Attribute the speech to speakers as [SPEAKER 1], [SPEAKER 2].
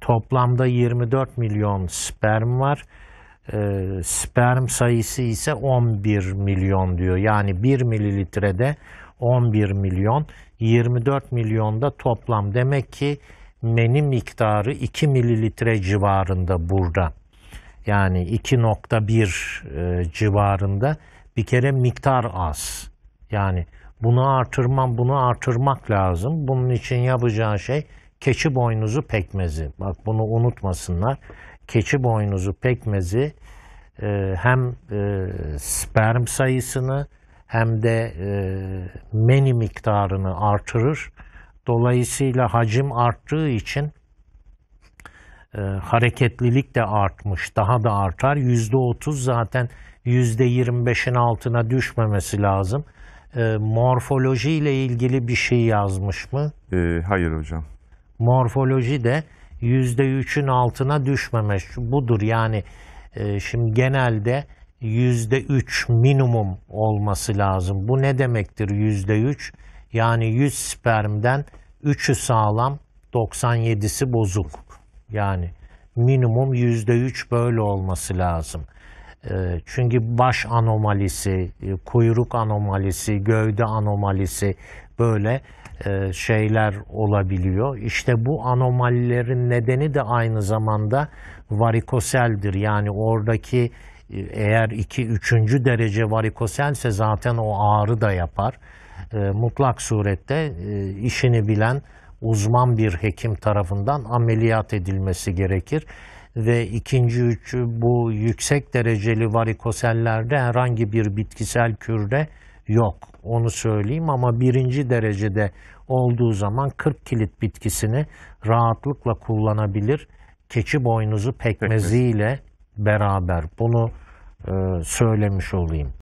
[SPEAKER 1] Toplamda 24 milyon sperm var. E, sperm sayısı ise 11 milyon diyor. Yani 1 mililitrede 11 milyon, 24 milyonda toplam. Demek ki meni miktarı 2 mililitre civarında burada. Yani 2.1 e, civarında bir kere miktar az. Yani bunu artırmam, bunu artırmak lazım. Bunun için yapacağı şey keçi boynuzu pekmezi. Bak bunu unutmasınlar. Keçi boynuzu pekmezi e, hem e, sperm sayısını hem de e, meni miktarını artırır. Dolayısıyla hacim arttığı için e, hareketlilik de artmış, daha da artar. Yüzde otuz zaten yüzde yirmi beşin altına düşmemesi lazım. E, morfoloji ile ilgili bir şey yazmış mı? E, hayır hocam morfoloji de %3'ün altına düşmemiş. Budur yani e, şimdi genelde %3 minimum olması lazım. Bu ne demektir %3? Yani 100 spermden 3'ü sağlam, 97'si bozuk. Yani minimum %3 böyle olması lazım. E, çünkü baş anomalisi, e, kuyruk anomalisi, gövde anomalisi böyle e, şeyler olabiliyor. İşte bu anomalilerin nedeni de aynı zamanda varikoseldir. Yani oradaki e, eğer 2-3. derece varikoselse zaten o ağrı da yapar. E, mutlak surette işini bilen uzman bir hekim tarafından ameliyat edilmesi gerekir. Ve ikinci üçü bu yüksek dereceli varikosellerde herhangi bir bitkisel kürde yok. Onu söyleyeyim ama birinci derecede olduğu zaman 40 kilit bitkisini rahatlıkla kullanabilir. Keçi boynuzu pekmeziyle beraber bunu e, söylemiş olayım.